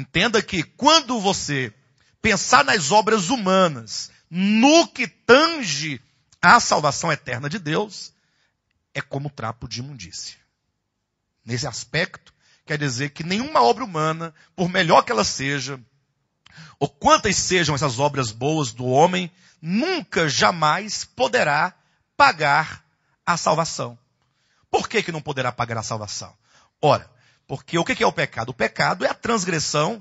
Entenda que quando você pensar nas obras humanas, no que tange à salvação eterna de Deus, é como trapo de imundícia. Nesse aspecto, quer dizer que nenhuma obra humana, por melhor que ela seja, ou quantas sejam essas obras boas do homem, nunca, jamais poderá pagar a salvação. Por que, que não poderá pagar a salvação? Ora, porque o que é o pecado? O pecado é a transgressão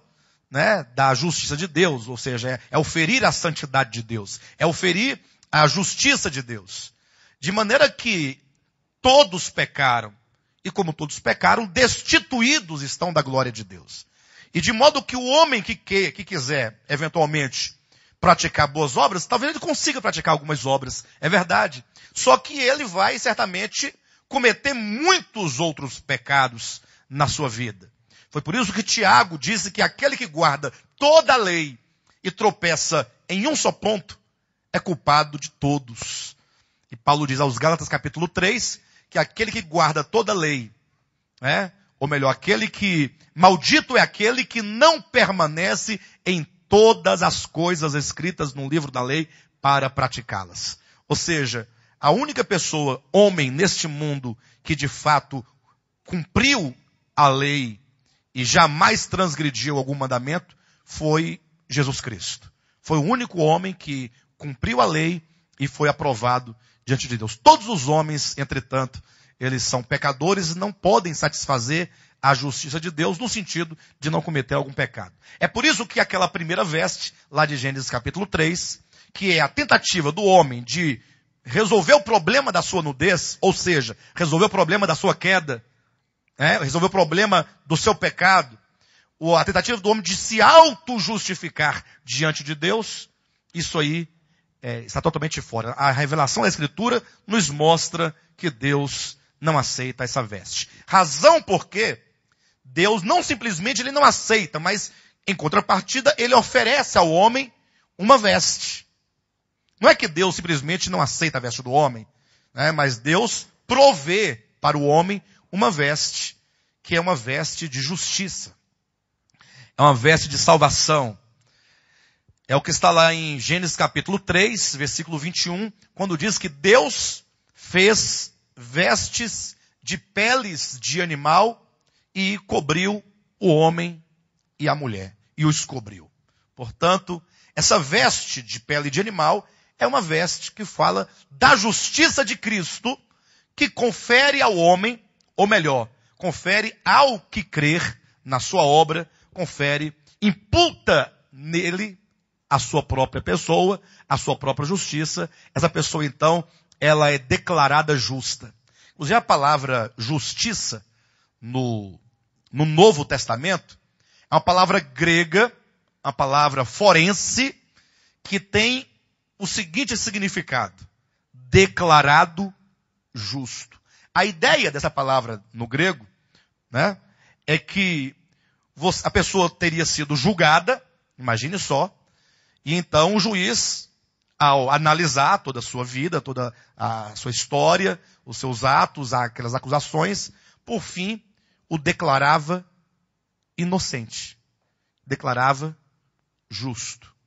né, da justiça de Deus, ou seja, é, é, o ferir a santidade de Deus, é o ferir a justiça de Deus. De maneira que todos pecaram, e como todos pecaram, destituídos estão da glória de Deus. E de modo que o homem que, que, que quiser, eventualmente, praticar boas obras, talvez ele consiga praticar algumas obras, é verdade. Só que ele vai certamente cometer muitos outros pecados na sua vida. Foi por isso que Tiago disse que aquele que guarda toda a lei e tropeça em um só ponto é culpado de todos. E Paulo diz aos Gálatas capítulo 3 que aquele que guarda toda a lei, né? ou melhor, aquele que, maldito é aquele que não permanece em todas as coisas escritas no livro da lei para praticá-las. Ou seja, a única pessoa, homem, neste mundo que de fato cumpriu a lei e jamais transgrediu algum mandamento foi Jesus Cristo. Foi o único homem que cumpriu a lei e foi aprovado diante de Deus. Todos os homens, entretanto, eles são pecadores e não podem satisfazer a justiça de Deus no sentido de não cometer algum pecado. É por isso que aquela primeira veste, lá de Gênesis capítulo 3, que é a tentativa do homem de resolver o problema da sua nudez, ou seja, resolver o problema da sua queda, né? resolver o problema do seu pecado, a tentativa do homem de se auto-justificar diante de Deus, isso aí é, está totalmente fora. A revelação da Escritura nos mostra que Deus não aceita essa veste. Razão porque Deus não simplesmente ele não aceita, mas em contrapartida ele oferece ao homem uma veste. Não é que Deus simplesmente não aceita a veste do homem, né? mas Deus provê para o homem uma veste, que é uma veste de justiça. É uma veste de salvação. É o que está lá em Gênesis capítulo 3, versículo 21, quando diz que Deus fez vestes de peles de animal e cobriu o homem e a mulher, e os cobriu. Portanto, essa veste de pele de animal é uma veste que fala da justiça de Cristo, que confere ao homem, ou melhor, confere ao que crer na sua obra, confere, imputa nele a sua própria pessoa, a sua própria justiça. Essa pessoa então, ela é declarada justa. Inclusive a palavra justiça no, no Novo Testamento é uma palavra grega, uma palavra forense, que tem o seguinte significado: declarado justo. A ideia dessa palavra no grego, né, é que a pessoa teria sido julgada, imagine só, e então o juiz, ao analisar toda a sua vida, toda a sua história, os seus atos, aquelas acusações, por fim, o declarava inocente, declarava justo.